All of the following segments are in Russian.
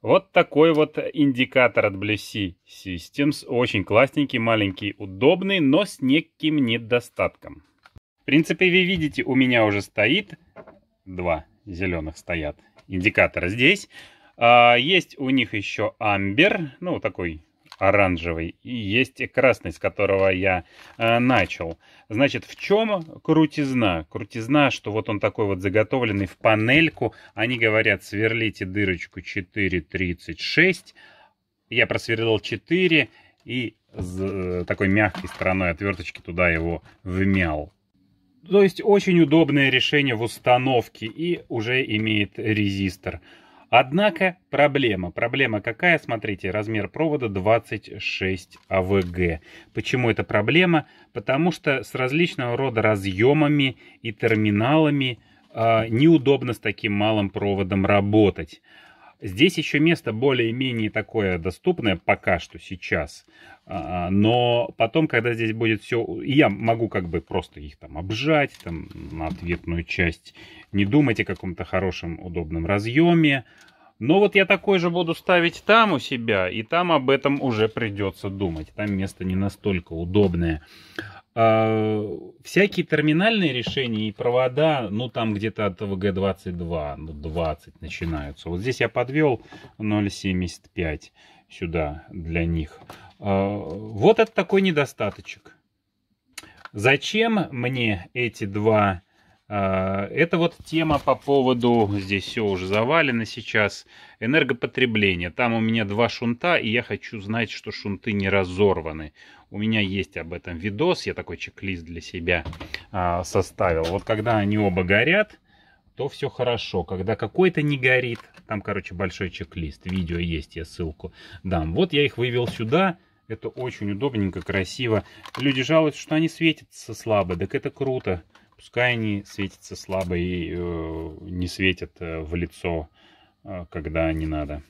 Вот такой вот индикатор от Blessy Systems. Очень классненький, маленький, удобный, но с неким недостатком. В принципе, вы видите, у меня уже стоит два зеленых стоят индикатора здесь. А, есть у них еще амбер, ну такой оранжевый и есть красный, с которого я э, начал. Значит, в чем крутизна? Крутизна, что вот он такой вот заготовленный в панельку. Они говорят, сверлите дырочку 4,36. Я просверлил 4 и э, такой мягкой стороной отверточки туда его вмял. То есть очень удобное решение в установке и уже имеет резистор. Однако проблема. Проблема какая? Смотрите, размер провода 26 АВГ. Почему это проблема? Потому что с различного рода разъемами и терминалами э, неудобно с таким малым проводом работать. Здесь еще место более-менее такое доступное пока что сейчас. А, но потом, когда здесь будет все... Я могу как бы просто их там обжать, там на ответную часть. Не думайте о каком-то хорошем, удобном разъеме. Но вот я такой же буду ставить там у себя, и там об этом уже придется думать. Там место не настолько удобное. А, всякие терминальные решения и провода, ну, там где-то от ВГ-22, ну, 20 начинаются. Вот здесь я подвел 0,75 сюда для них. А, вот это такой недостаточек. Зачем мне эти два а, это вот тема по поводу, здесь все уже завалено сейчас, энергопотребление. Там у меня два шунта, и я хочу знать, что шунты не разорваны. У меня есть об этом видос, я такой чек-лист для себя а, составил. Вот когда они оба горят, то все хорошо. Когда какой-то не горит, там, короче, большой чек-лист, видео есть, я ссылку дам. Вот я их вывел сюда, это очень удобненько, красиво. Люди жалуются, что они светятся слабо, так это круто. Пускай они светятся слабо и э, не светят э, в лицо, э, когда не надо.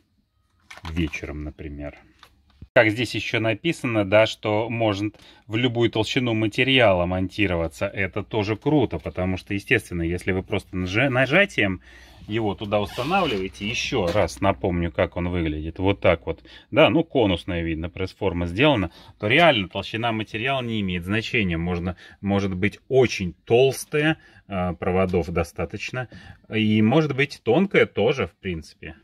Вечером, например как здесь еще написано, да, что может в любую толщину материала монтироваться. Это тоже круто, потому что, естественно, если вы просто нажатием его туда устанавливаете, еще раз напомню, как он выглядит, вот так вот, да, ну конусная видно, пресс-форма сделана, то реально толщина материала не имеет значения, можно, может быть очень толстая, а, проводов достаточно, и может быть тонкая тоже, в принципе.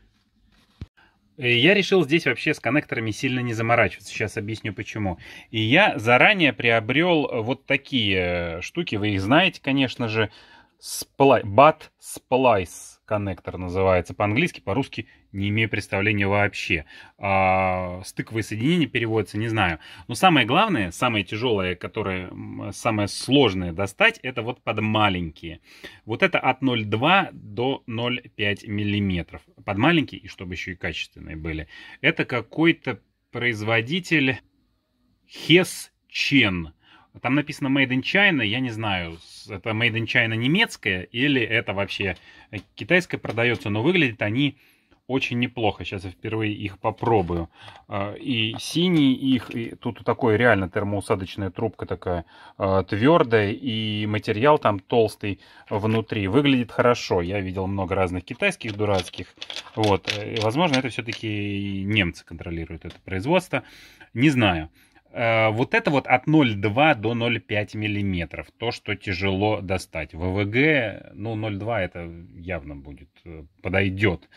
Э, я решил здесь вообще с коннекторами сильно не заморачиваться. Сейчас объясню почему. И я заранее приобрел э, вот такие э, штуки. Вы их знаете, конечно же. Спла... Bat Splice коннектор называется по-английски, по-русски не имею представления вообще. А, стыковые соединения переводятся, не знаю. Но самое главное, самое тяжелое, которое самое сложное достать, это вот под маленькие. Вот это от 0,2 до 0,5 миллиметров. Под маленькие, и чтобы еще и качественные были. Это какой-то производитель Хес Чен. Там написано Made in China, я не знаю, это Made in China немецкая или это вообще э, китайская продается, но выглядят они очень неплохо. Сейчас я впервые их попробую. А, и синий их, и тут такой реально термоусадочная трубка такая а, твердая, и материал там толстый внутри. Выглядит хорошо. Я видел много разных китайских дурацких. Вот. Э, и, возможно, это все-таки немцы контролируют это производство. Не знаю. Э, вот это вот от 0,2 до 0,5 миллиметров, то, что тяжело достать. ВВГ, ну 0,2 это явно будет, э, подойдет.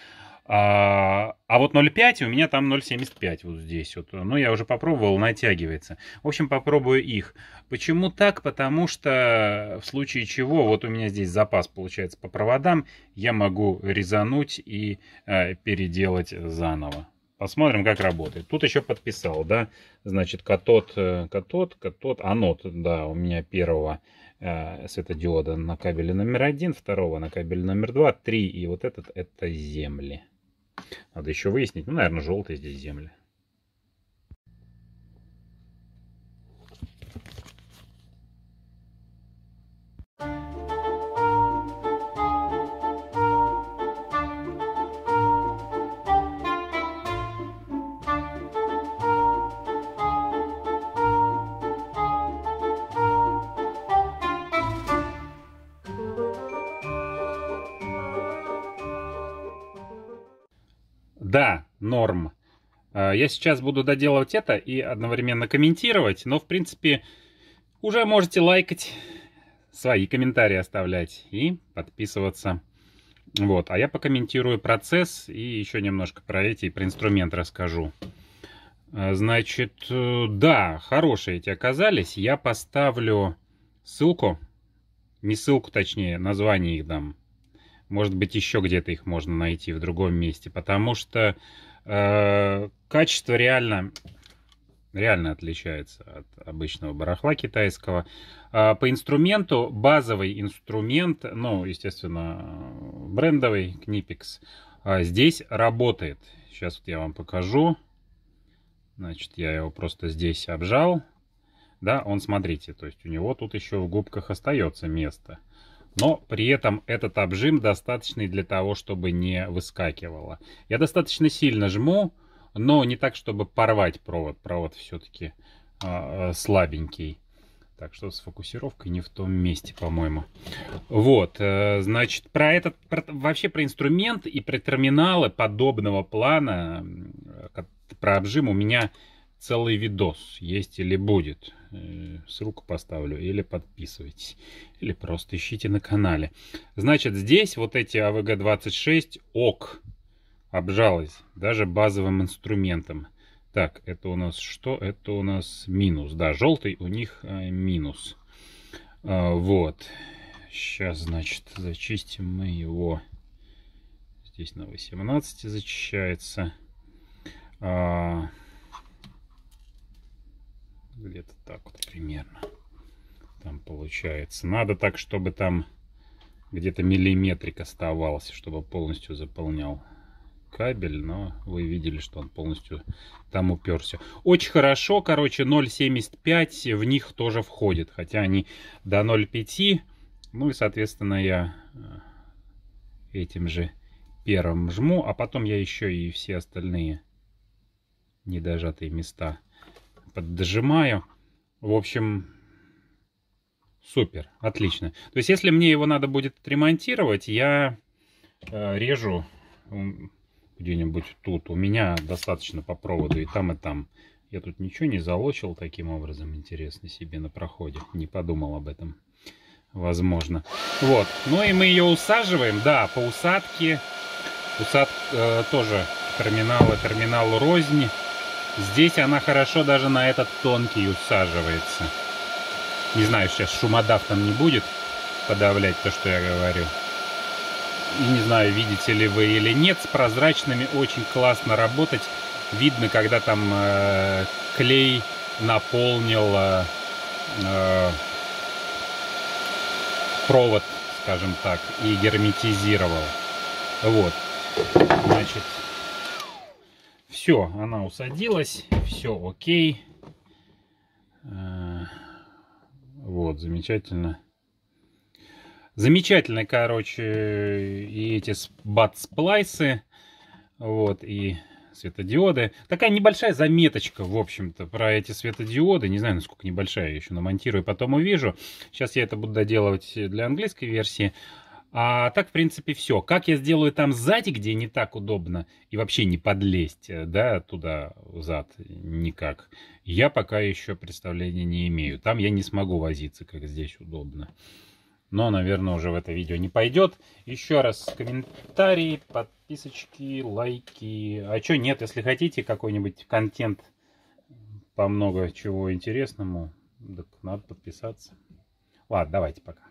А, а вот 0,5 у меня там 0,75 вот здесь. Вот. Но ну, я уже попробовал, натягивается. В общем, попробую их. Почему так? Потому что в случае чего, вот у меня здесь запас получается по проводам, я могу резануть и э, переделать заново. Посмотрим, как работает. Тут еще подписал, да, значит, катод, э, катод, катод, анод, да, у меня первого э, светодиода на кабеле номер один, второго на кабеле номер два, три, и вот этот, это земли. Надо еще выяснить, ну, наверное, желтые здесь земли. Да, норм. Э, я сейчас буду доделывать это и одновременно комментировать, но, в принципе, уже можете лайкать, свои комментарии оставлять и подписываться. Вот, а я покомментирую процесс и еще немножко про эти, про инструмент расскажу. Э, значит, э, да, хорошие эти оказались. Я поставлю ссылку, не ссылку точнее, название их дам может быть, еще где-то их можно найти в другом месте, потому что э, качество реально, реально отличается от обычного барахла китайского. Э, по инструменту базовый инструмент, ну, естественно, брендовый, Knipex, э, а, здесь работает. Сейчас вот я вам покажу. Значит, я его просто здесь обжал. Да, он, смотрите, то есть у него тут еще в губках остается место но при этом этот обжим достаточный для того, чтобы не выскакивало. Я достаточно сильно жму, но не так, чтобы порвать провод. Провод все-таки э, а, а, слабенький. Так что с фокусировкой не в том месте, по-моему. Вот, э, значит, про этот, про, вообще про инструмент и про терминалы подобного плана, э, про обжим у меня целый видос есть или будет. Э, ссылку поставлю, или подписывайтесь, или просто ищите на канале. Значит, здесь вот эти АВГ-26 ОК обжалось даже базовым инструментом. Так, это у нас что? Это у нас минус. Да, желтый у них э, минус. А, вот. Сейчас, значит, зачистим мы его. Здесь на 18 зачищается. А, где-то так вот примерно. Там получается. Надо так, чтобы там где-то миллиметрик оставался, чтобы полностью заполнял кабель, но вы видели, что он полностью там уперся. Очень хорошо, короче, 0,75 в них тоже входит, хотя они до 0,5, ну и, соответственно, я э, этим же первым жму, а потом я еще и все остальные недожатые места поджимаю. В общем, супер, отлично. То есть, если мне его надо будет отремонтировать, я э, режу где-нибудь тут. У меня достаточно по проводу и там, и там. Я тут ничего не залочил таким образом, интересно себе на проходе. Не подумал об этом, возможно. Вот, ну и мы ее усаживаем, да, по усадке. Усадка э, тоже терминалы, э, терминал рознь. Здесь она хорошо даже на этот тонкий усаживается. Не знаю, сейчас шумодав там не будет подавлять то, что я говорю. И не знаю, видите ли вы или нет, с прозрачными очень классно работать. Видно, когда там э, клей наполнил э, э провод, скажем так, и герметизировал. Вот. Значит, все, она усадилась, все окей. Э, вот, замечательно. Замечательно, короче, и эти бат-сплайсы, вот, и светодиоды. Такая небольшая заметочка, в общем-то, про эти светодиоды. Не знаю, насколько небольшая, я еще намонтирую, потом увижу. Сейчас я это буду доделывать для английской версии. А так, в принципе, все. Как я сделаю там сзади, где не так удобно, и вообще не подлезть, э, да, туда зад никак, я пока еще представления не имею. Там я не смогу возиться, как здесь удобно. Но, наверное, уже в это видео не пойдет. Еще раз комментарии, подписочки, лайки. А что нет, если хотите какой-нибудь контент по много чего интересному, так надо подписаться. Ладно, давайте пока.